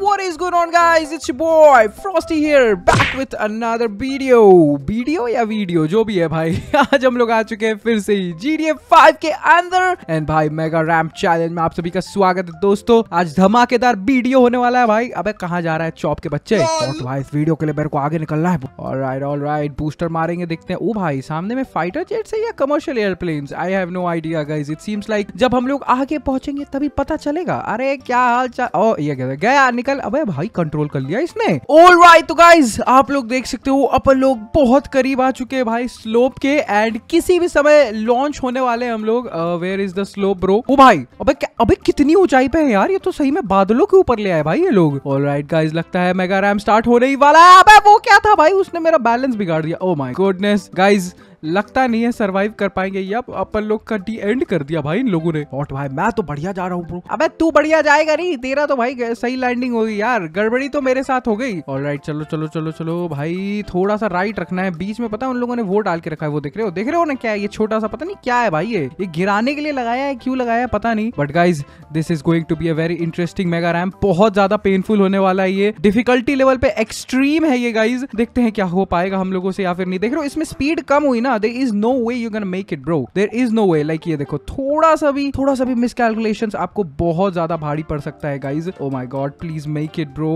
what is going on guys it's your boy frosty here back with another video video या video जो भी है भाई आज हम लोग आ चुके हैं फिर से GTA 5 के अंदर एंड भाई मेगा रैम्प चैलेंज में आप सभी का स्वागत है दोस्तों आज धमाकेदार वीडियो होने वाला है भाई अबे कहाँ जा रहा है चौप के बच्चे और भाई इस वीडियो के लिए मेरे को आगे निकलना है ऑलराइट ऑलराइट बूस्टर मारेंगे देखते हैं ओ भाई सामने में फाइटर जेट्स है या commercial airplanes I have no idea guys it seems like जब हम लोग आगे पहुंचेंगे तभी पता चलेगा अरे क्या हाल चाल ओ ये गया निकल निकल अबे भाई कंट्रोल कर लिया इसने ऑल राइट तो गाइज आप लोग देख सकते हो अपन लोग बहुत करीब आ चुके हैं भाई स्लोप के एंड किसी भी समय लॉन्च होने वाले हम लोग where is the slope bro ओ भाई अबे अबे कितनी ऊंचाई पे है यार ये तो सही में बादलों के ऊपर ले आए भाई ये लोग ऑल राइट गाइज लगता है मेगा रैम स्टार्ट होने ही वाला है अबे वो क्या था भाई उसने मेरा बैलेंस बिगाड़ दिया ओ माई गुडनेस गाइज लगता नहीं है सरवाइव कर पाएंगे या अपन लोग का डी एंड कर दिया भाई इन लोगों ने और भाई मैं तो बढ़िया जा रहा हूँ अबे तू बढ़िया जाएगा नहीं तेरा तो भाई सही लैंडिंग होगी यार गड़बड़ी तो मेरे साथ हो गई और राइट चलो चलो चलो चलो भाई थोड़ा सा राइट रखना है बीच में पता उन लोगों ने वो डाल के रखा है वो देख रहे हो देख रहे हो ना क्या है ये छोटा सा पता नहीं क्या है भाई ये ये गिराने के लिए लगाया है क्यों लगाया है पता नहीं but guys this is going to be a very interesting mega ramp बहुत ज्यादा पेनफुल होने वाला है ये डिफिकल्टी लेवल पे एक्सट्रीम है ये गाइज देखते हैं क्या हो पाएगा हम लोगों से या फिर नहीं देख रहे हो इसमें स्पीड कम हुई ना ना there is no way you gonna make it bro there is no way like ये देखो थोड़ा सा भी थोड़ा सा भी मिसकैलकुलेशंस आपको बहुत ज्यादा भारी पड़ सकता है guys oh my god please make it bro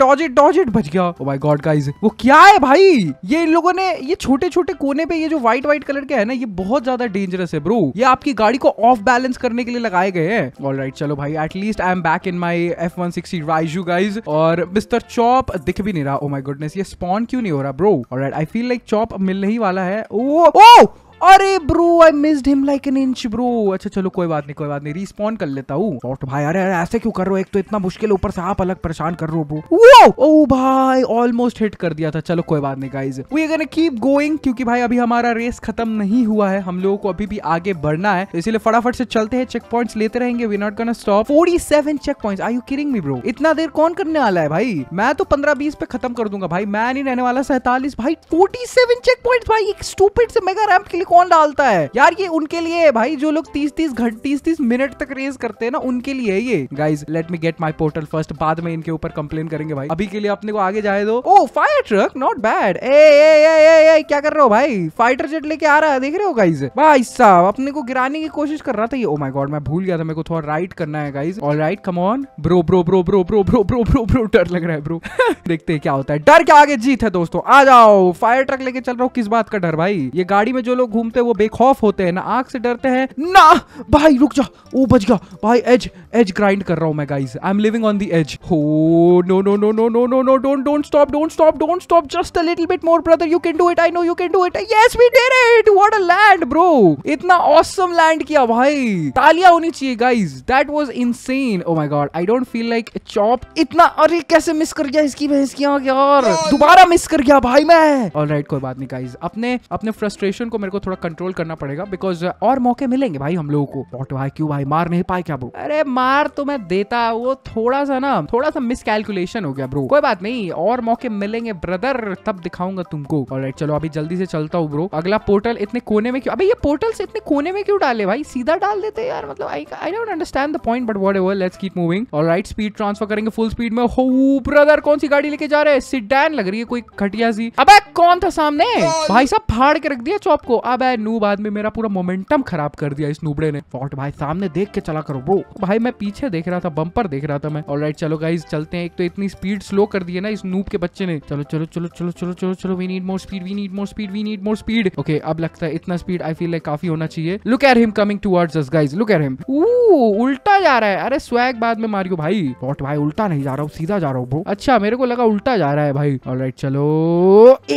dodge it dodge it बच गया ओ माई गॉड गाइज वो क्या है भाई ये इन लोगों ने ये छोटे छोटे कोने पे ये जो व्हाइट व्हाइट कलर के है ना ये बहुत ज्यादा डेंजरस है ब्रो ये आपकी गाड़ी को ऑफ बैलेंस करने के लिए लगाए गए हैं ऑल राइट चलो भाई at least I am back in my F one sixty Raiju guys और मिस्टर चॉप दिख भी नहीं रहा ओ माई गुडनेस ये स्पॉन क्यों नहीं हो रहा ब्रो और आई फील लाइक चॉप मिलने ही वाला है é o. Oh! अरे bro I missed him like an inch bro अच्छा चलो कोई बात नहीं कोई बात नहीं रिस्पॉन्ड कर लेता हूँ तो भाई अरे अरे ऐसे क्यों कर रहे हो एक तो इतना मुश्किल ऊपर से आप अलग परेशान कर रहे हो ब्रो वो ओ oh, भाई ऑलमोस्ट हिट कर दिया था चलो कोई बात नहीं guys we gonna keep going क्योंकि भाई अभी हमारा रेस खत्म नहीं हुआ है हम लोगों को अभी भी आगे बढ़ना है इसीलिए फटाफट से चलते हैं चेक पॉइंट लेते रहेंगे we not gonna stop forty seven checkpoint I you kidding me bro इतना देर कौन करने वाला है भाई मैं तो पंद्रह बीस पे खत्म कर दूंगा भाई मैं नहीं रहने वाला सैतालीस भाई फोर्टी सेवन चेक पॉइंट भाई एक स्टूपिड से मेगा रैंप के लिए कौन डालता है यार ये उनके लिए है भाई जो लोग तीस तीस घंटे तीस तीस मिनट तक रेस करते हैं ना उनके लिए है ये guys let me get my portal first बाद में इनके ऊपर कंप्लेन करेंगे भाई अभी के लिए अपने को आगे जाए दो oh fire truck not bad eh, क्या कर रहे हो भाई फाइटर जेट लेके आ रहा है देख रहे हो गाइज भाई साहब अपने को गिराने की कोशिश कर रहा था ये ओ माई गॉड मैं भूल गया था मेरे को थोड़ा राइट करना है guys all right come on bro bro bro bro bro bro bro bro bro डर लग रहा है ब्रो देखते हैं क्या होता है डर के आगे जीत है दोस्तों आ जाओ फायर ट्रक लेके चल रहा हूँ किस बात का डर भाई ये गाड़ी में जो लोग घूमते वो बेखौफ होते हैं ना आग से डरते हैं ना भाई रुक जा ओ बच गया भाई एज एज ग्राइंड कर रहा हूं मैं guys I am living on the edge हो no no no no no no no don't don't stop don't stop don't stop just a little bit more brother you can do it I know you can do it yes we did it what a land bro इतना awesome land किया भाई तालियां होनी चाहिए guys that was insane oh my god I don't feel like chop इतना अरे कैसे miss कर गया इसकी भैंस की आंख यार दोबारा मिस कर गया भाई मैं ऑलराइट कोई बात नहीं गाइस अपने अपने फ्रस्ट्रेशन को मेरे को थोड़ा कंट्रोल करना पड़ेगा बिकॉज uh, और मौके मिलेंगे भाई हम लोगों को वॉट भाई क्यों भाई मार नहीं पाए क्या ब्रो अरे मार तो मैं देता वो थोड़ा सा ना थोड़ा सा मिस कैलकुलेशन हो गया ब्रो कोई बात नहीं और मौके मिलेंगे ब्रदर तब दिखाऊंगा तुमको और चलो अभी जल्दी से चलता हूँ ब्रो अगला पोर्टल इतने कोने में क्यों अभी ये पोर्टल से इतने कोने में क्यों डाले भाई सीधा डाल देते यार मतलब I I don't understand the point but whatever let's keep moving और राइट स्पीड ट्रांसफर करेंगे फुल स्पीड में हो ब्रदर कौन सी गाड़ी लेके जा रहे हैं सिडैन लग रही है कोई घटिया सी अबे कौन था सामने भाई साहब फाड़ के रख दिया चौप को अब अब नूब आदमी मेरा पूरा मोमेंटम खराब कर दिया इस नूबड़े ने फोर्ट भाई सामने देख के चला करो ब्रो भाई मैं पीछे देख रहा था बंपर देख रहा था मैं राइट चलो गाइज चलते हैं एक तो इतनी स्पीड स्लो कर दी है ना इस नूब के बच्चे ने चलो चलो चलो चलो चलो चलो चलो we need more speed we need more speed we need more speed okay अब लगता है इतना स्पीड आई फील लाइक काफी होना चाहिए look at him coming towards us guys look at him उल्टा जा रहा है अरे स्वैग बाद में मारियो भाई फोर्ट भाई उल्टा नहीं जा रहा हूँ सीधा जा रहा हूँ ब्रो अच्छा मेरे को लगा उल्टा जा रहा है भाई ऑलराइट चलो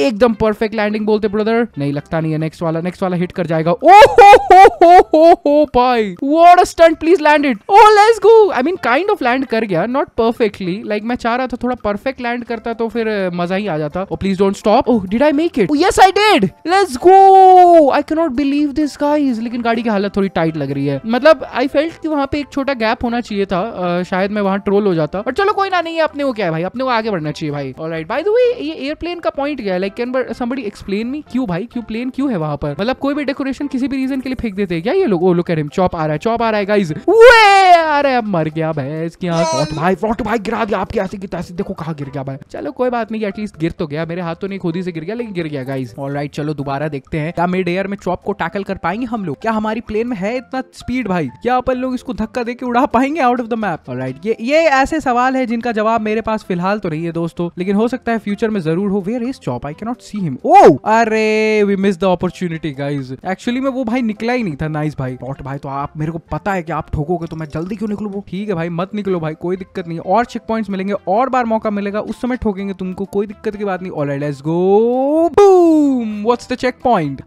एकदम परफेक्ट लैंडिंग बोलते ब्रदर नहीं लगता नहीं है नेक्स्ट वाला नेक्स्ट वाला हिट कर जाएगा ओ हो हो हो हो हो भाई what a stunt please land it oh let's go I mean kind of land कर गया नॉट परफेक्टली लाइक मैं चाह रहा था थोड़ा परफेक्ट लैंड करता तो फिर मजा ही आ जाता oh please don't stop oh did I make it yes I did let's go I can not believe this guys लेकिन गाड़ी की हालत थोड़ी टाइट लग रही है मतलब आई फेल्ट कि वहां पे एक छोटा गैप होना चाहिए था uh, शायद मैं वहां ट्रोल हो जाता बट चलो कोई ना नहीं है अपने को क्या है भाई अपने को आगे बढ़ना चाहिए भाई ऑलराइट बाय द वे ये एयरप्लेन का पॉइंट क्या है like can somebody explain me क्यों भाई क्यों प्लेन क्यों है वहां पर मतलब कोई भी डेकोरेशन किसी भी रीजन के लिए फेंक देते हैं क्या ये लोग oh look at him Chop आ रहा है चॉप आ रहा है गाइस वे अरे मर गया भैंस की आंख रोट भाई रोट भाई गिरा दिया आपकी ऐसी की तैसी देखो कहा गिर गया भाई चलो कोई बात नहीं एटलीस्ट गिर तो गया मेरे हाथ तो नहीं खुद ही से गिर गया लेकिन गिर गया गाइस ऑल राइट चलो दोबारा देखते हैं क्या मिड एयर में चॉप को टैकल कर पाएंगे हम लोग क्या हमारी प्लेन में है इतना स्पीड भाई क्या अपन लोग इसको धक्का देके उड़ा पाएंगे out of the map right ये ये ऐसे सवाल है जिनका जवाब मेरे पास फिलहाल तो नहीं है दोस्तों लेकिन हो सकता है फ्यूचर में जरूर हो where is Chop I cannot see him oh अरे we miss the opportunity guys actually में वो भाई निकला ही नहीं था नाइस भाई पॉट भाई तो आप मेरे को पता है कि आप ठोकोगे तो मैं जल्द जल्दी क्यों निकलो वो ठीक है भाई मत निकलो भाई कोई दिक्कत नहीं और चेक पॉइंट मिलेंगे और बार मौका मिलेगा उस समय ठोकेंगे तुमको कोई दिक्कत की बात नहीं all let's go boom what's the checkpoint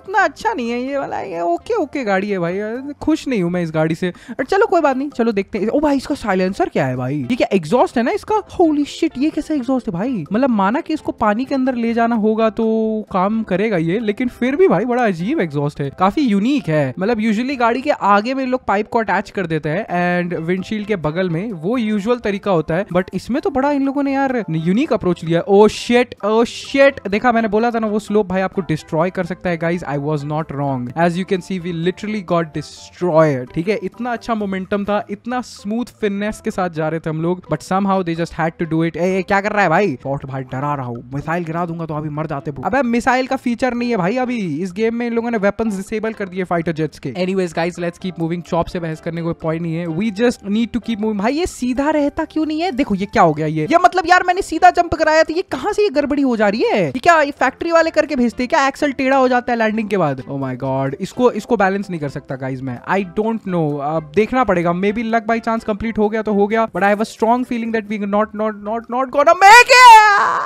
उतना अच्छा नहीं है ये वाला ये ओके ओके गाड़ी है भाई खुश नहीं हूँ मैं इस गाड़ी से चलो कोई बात नहीं चलो देखते हैं ओ भाई इसका साइलेंसर क्या है भाई ये क्या एग्जॉस्ट है ना इसका होली शिट ये कैसा एग्जॉस्ट है भाई मतलब माना कि इसको पानी के अंदर ले जाना होगा तो काम करेगा ये लेकिन फिर भी भाई बड़ा अजीब एग्जॉस्ट है काफी यूनिक है मतलब यूजली गाड़ी के आगे आगे में लोग पाइप को अटैच कर देते हैं एंड विंडशील्ड के बगल में वो यूजुअल तरीका होता है बट इसमें तो बड़ा इन लोगों ने यार यूनिक अप्रोच लिया ओ शेट ओ शेट देखा मैंने बोला था ना वो स्लोप भाई आपको डिस्ट्रॉय कर सकता है guys I was not wrong as you can see we literally got destroy ठीक है इतना अच्छा मोमेंटम था इतना स्मूथ फिटनेस के साथ जा रहे थे हम लोग but somehow they just had to do it ए क्या कर रहा है भाई शॉर्ट भाई डरा रहा हूँ मिसाइल गिरा दूंगा तो अभी मर जाते अब मिसाइल का फीचर नहीं है भाई अभी इस गेम में इन लोगों ने वेपन डिसेबल कर दिए फाइटर जेट्स के anyways guys let's keep moving Chop से बहस करने कोई पॉइंट नहीं है we just need to keep moving भाई ये सीधा रहता क्यों नहीं है देखो ये क्या हो गया ये या मतलब यार मैंने सीधा जंप कराया था तो ये कहाँ से ये गड़बड़ी हो जा रही है ये क्या ये फैक्ट्री वाले करके भेजते क्या एक्सल टेढ़ा हो जाता है लैंडिंग के बाद ओ माई गॉड इसको इसको बैलेंस नहीं कर सकता गाइज मैं आई डोंट नो अब देखना पड़ेगा maybe luck by chance complete हो गया तो हो गया but I have a strong feeling that we not not not not gonna make it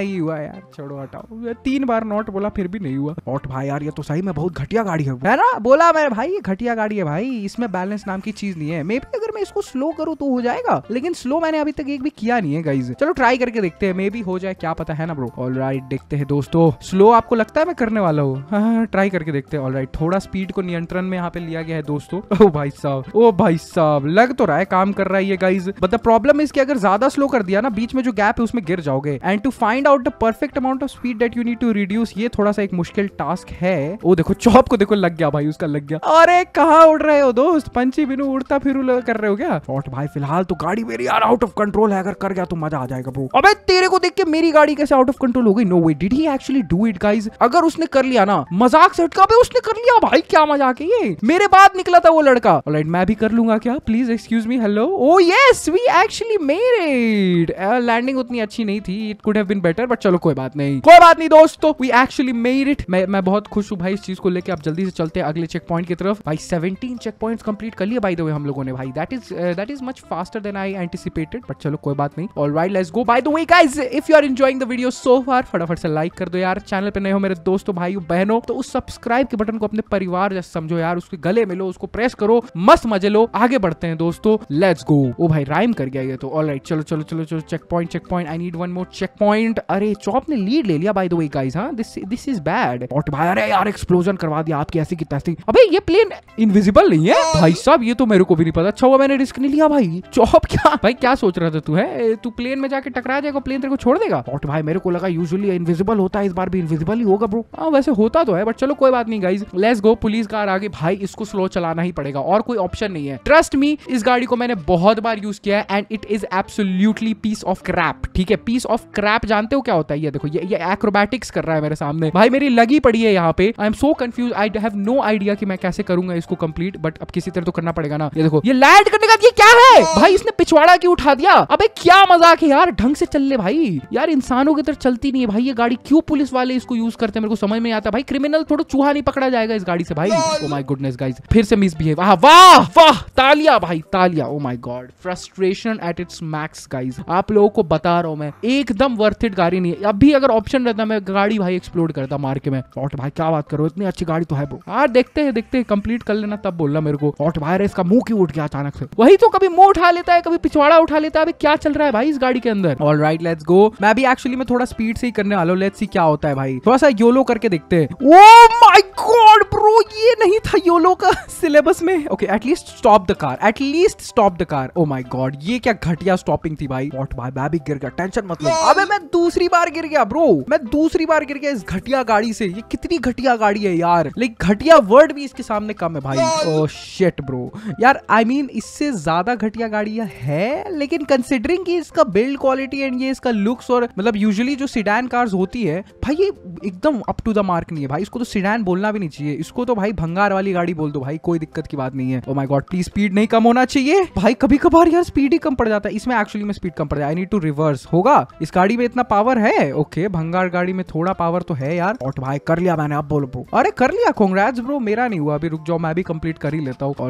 नहीं हुआ यार छोड़ो हटाओ तीन बार नॉट बोला फिर भी नहीं हुआ नॉट भाई यार ये तो सही में बहुत घटिया गाड़ी है है ना बोला मेरे भाई ये घटिया गाड़ी है भाई इसमें बैलेंस नाम की चीज नहीं है मे बी अगर मैं इसको स्लो करूँ तो हो जाएगा लेकिन स्लो मैंने अभी तक एक भी किया नहीं है गाइज चलो ट्राई करके देखते हैं मे बी हो जाए क्या पता है ना ब्रो ऑल राइट देखते हैं दोस्तों स्लो आपको लगता है मैं करने वाला हूँ ट्राई हाँ, हाँ, करके देखते हैं ऑल राइट थोड़ा स्पीड को नियंत्रण में यहाँ पे लिया गया है दोस्तों ओ भाई साहब ओ भाई साहब लग तो रहा है काम कर रहा है ये गाइज बट द प्रॉब्लम इसके अगर ज्यादा स्लो कर दिया ना बीच में जो गैप है उसमें गिर जाओगे and to find out the perfect amount of speed that you need to reduce ये थोड़ा सा एक मुश्किल टास्क है वो देखो चौप को देखो लग गया भाई उसका लग गया अरे कहा उड़ रहे हो दोस्त पंची बिनू उड़ता फिर कर रहे हो क्या शॉट भाई फिलहाल तो गाड़ी मेरी यार आउट ऑफ कंट्रोल है अगर कर गया तो मजा आ जाएगा ब्रो अबे तेरे को देख के मेरी गाड़ी कैसे आउट ऑफ कंट्रोल हो गई no way did he actually do it guys अगर उसने कर लिया ना मजाक से हटका उसने कर लिया भाई क्या मजाक है ये मेरे बाद निकला था वो लड़का right, मैं भी कर लूंगा क्या please excuse me hello oh yes we actually made landing उतनी अच्छी नहीं थी it could have been better better but चलो कोई बात नहीं कोई बात नहीं दोस्तों वी एक्चुअली मेड इट मैं मैं बहुत खुश हूँ भाई इस चीज को लेकर आप जल्दी से चलते हैं अगले चेक पॉइंट की तरफ भाई सेवेंटीन चेक पॉइंट कंप्लीट कर लिया बाई द वे हम लोगों ने भाई that is that is much faster than I anticipated but चलो कोई बात नहीं all right let's go by the way guys if you are enjoying the video so far फटाफट से लाइक कर दो यार चैनल पे नए हो मेरे दोस्तों भाई बहनों तो उस सब्सक्राइब के बटन को अपने परिवार जैसे समझो यार उसके गले में लो उसको प्रेस करो मस्त मजे लो आगे बढ़ते हैं दोस्तों लेट्स गो ओ भाई राइम कर गया ये तो ऑल राइट चलो चलो चलो चलो checkpoint checkpoint I need one more checkpoint अरे चॉप ने लीड ले लिया बाय द वे गाइस हां दिस दिस इज बैड और भाई अरे यार एक्सप्लोजन करवा दिया आपकी ऐसी की तैसी अबे ये प्लेन इनविजिबल नहीं है भाई साहब ये तो मेरे को भी नहीं पता अच्छा हुआ मैंने रिस्क नहीं लिया भाई चॉप तो क्या भाई क्या सोच रहा था तू है तू प्लेन में जाके टकरा जाएगा प्लेन तेरे को छोड़ देगा और भाई मेरे को लगा यूजुअली इनविजिबल होता है इस बार भी इनविजिबल ही होगा ब्रो हाँ वैसे होता तो है बट चलो कोई बात नहीं guys let's go police car आगे भाई इसको स्लो चलाना ही पड़ेगा और कोई ऑप्शन नहीं है ट्रस्ट मी इस गाड़ी को मैंने बहुत बार यूज किया है and it is absolutely piece of crap ठीक है पीस ऑफ क्रैप जानते जानते हो क्या होता है ये देखो ये ये एक्रोबैटिक्स कर रहा है मेरे सामने भाई मेरी लगी पड़ी है यहाँ पे I am so confuse I have no idea कि मैं कैसे करूंगा इसको कंप्लीट बट अब किसी तरह तो करना पड़ेगा ना ये देखो ये लैंड करने का ये क्या है भाई इसने पिछवाड़ा की उठा दिया अबे क्या मजाक है यार ढंग से चल ले भाई यार इंसानों की तरह चलती नहीं है भाई ये गाड़ी क्यों पुलिस वाले इसको यूज करते हैं मेरे को समझ में आता भाई क्रिमिनल थोड़ा चूहा नहीं पकड़ा जाएगा इस गाड़ी से भाई ओ माय गुडनेस गाइस फिर से मिसबिहेव वाह वाह वाह तालिया भाई तालिया oh my god frustration at its max guys आप लोगों को बता रहा हूं मैं एकदम वर्थ इट गाड़ी नहीं है अब भी अगर ऑप्शन रहता मैं गाड़ी भाई एक्सप्लोर करता मार्केट में ऑट भाई क्या बात करो इतनी अच्छी गाड़ी तो है ब्रो हाँ देखते हैं देखते हैं कंप्लीट कर लेना तब बोलना मेरे को ऑट भाई इसका मुंह क्यों उठ गया अचानक से वही तो कभी मुंह उठा लेता है कभी पिछवाड़ा उठा लेता है अभी क्या चल रहा है भाई इस गाड़ी के अंदर ऑल राइट लेट्स गो मैं भी एक्चुअली मैं थोड़ा स्पीड से ही करने वाला हूँ लेट्स सी क्या होता है भाई थोड़ा सा योलो करके देखते हैं ओ माई गॉड ब्रो ये नहीं था योलो का सिलेबस में okay at least stop the car at least stop the car oh my god ये क्या घटिया स्टॉपिंग थी भाई व्हाट भाई मैं भी गिर गया टेंशन लो अबे मैं दूसरी बार गिर गया ब्रो मैं दूसरी बार गिर गया इस घटिया गाड़ी से ये कितनी घटिया गाड़ी है यार लाइक घटिया वर्ड भी इसके सामने कम है भाई ओ शिट ब्रो यार आई I मीन mean, इससे ज्यादा घटिया गाड़ी है लेकिन कंसिडरिंग की इसका बिल्ड क्वालिटी एंड ये इसका लुक्स और मतलब यूजली जो सिडान कार्स होती है भाई ये एकदम अप टू द मार्क नहीं है भाई इसको तो सिडान बोलना भी नहीं चाहिए इसको तो भाई भंगार वाली गाड़ी बोल दो भाई कोई दिक्कत की बात नहीं है oh my god please speed नहीं कम होना चाहिए भाई कभी कभार यार स्पीड ही कम पड़ जाता है इसमें एक्चुअली में स्पीड कम पड़ जाए आई नीड टू रिवर्स होगा इस गाड़ी में इतना पावर है ओके भंगार गाड़ी में थोड़ा पावर तो है यार और तो भाई कर लिया मैंने अब बोलो ब्रो अरे कर लिया कॉन्ग्रेट ब्रो मेरा नहीं हुआ अभी रुक जाओ मैं भी कंप्लीट कर ही लेता हूँ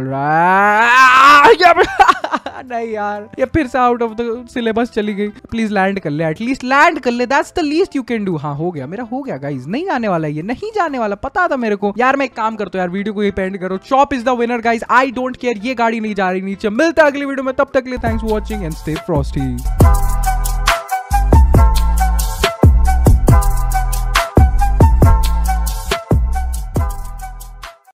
नहीं यार ये फिर से आउट ऑफ द सिलेबस चली गई प्लीज लैंड कर ले एटलीस्ट लैंड कर ले that's the least you can do हाँ हो गया मेरा हो गया गाइज नहीं आने वाला ये नहीं जाने वाला पता था मेरे को यार मैं एक काम करता हूँ यार वीडियो को ही पेंड करो Chop is the winner guys I don't care ये गाड़ी नहीं जा रही नीचे मिलता है अगली वीडियो में तब तक ले thanks watching and stay Frosty